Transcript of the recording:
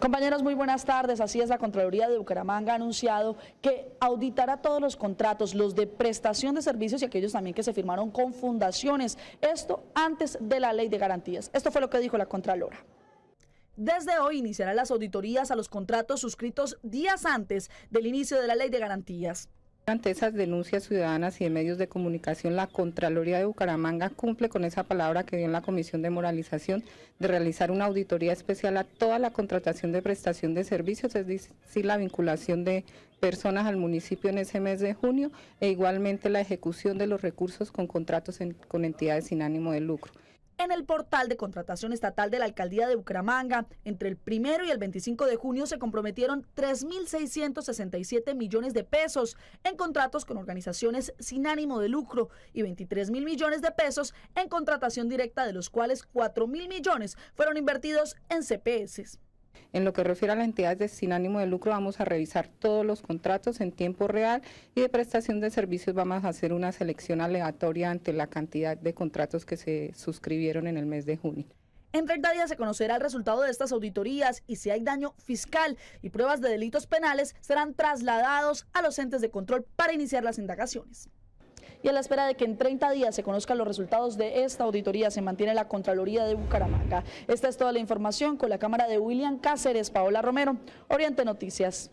Compañeros, muy buenas tardes. Así es, la Contraloría de Bucaramanga ha anunciado que auditará todos los contratos, los de prestación de servicios y aquellos también que se firmaron con fundaciones. Esto antes de la ley de garantías. Esto fue lo que dijo la Contralora. Desde hoy iniciarán las auditorías a los contratos suscritos días antes del inicio de la ley de garantías. Ante esas denuncias ciudadanas y de medios de comunicación, la Contraloría de Bucaramanga cumple con esa palabra que dio en la Comisión de Moralización de realizar una auditoría especial a toda la contratación de prestación de servicios, es decir, la vinculación de personas al municipio en ese mes de junio e igualmente la ejecución de los recursos con contratos con entidades sin ánimo de lucro en el portal de contratación estatal de la alcaldía de Bucaramanga. Entre el primero y el 25 de junio se comprometieron 3.667 millones de pesos en contratos con organizaciones sin ánimo de lucro y 23.000 mil millones de pesos en contratación directa, de los cuales 4.000 mil millones fueron invertidos en CPS. En lo que refiere a las entidades sin ánimo de lucro, vamos a revisar todos los contratos en tiempo real y de prestación de servicios vamos a hacer una selección aleatoria ante la cantidad de contratos que se suscribieron en el mes de junio. En 30 días se conocerá el resultado de estas auditorías y si hay daño fiscal y pruebas de delitos penales serán trasladados a los entes de control para iniciar las indagaciones y a la espera de que en 30 días se conozcan los resultados de esta auditoría se mantiene la Contraloría de Bucaramanga. Esta es toda la información con la cámara de William Cáceres, Paola Romero, Oriente Noticias.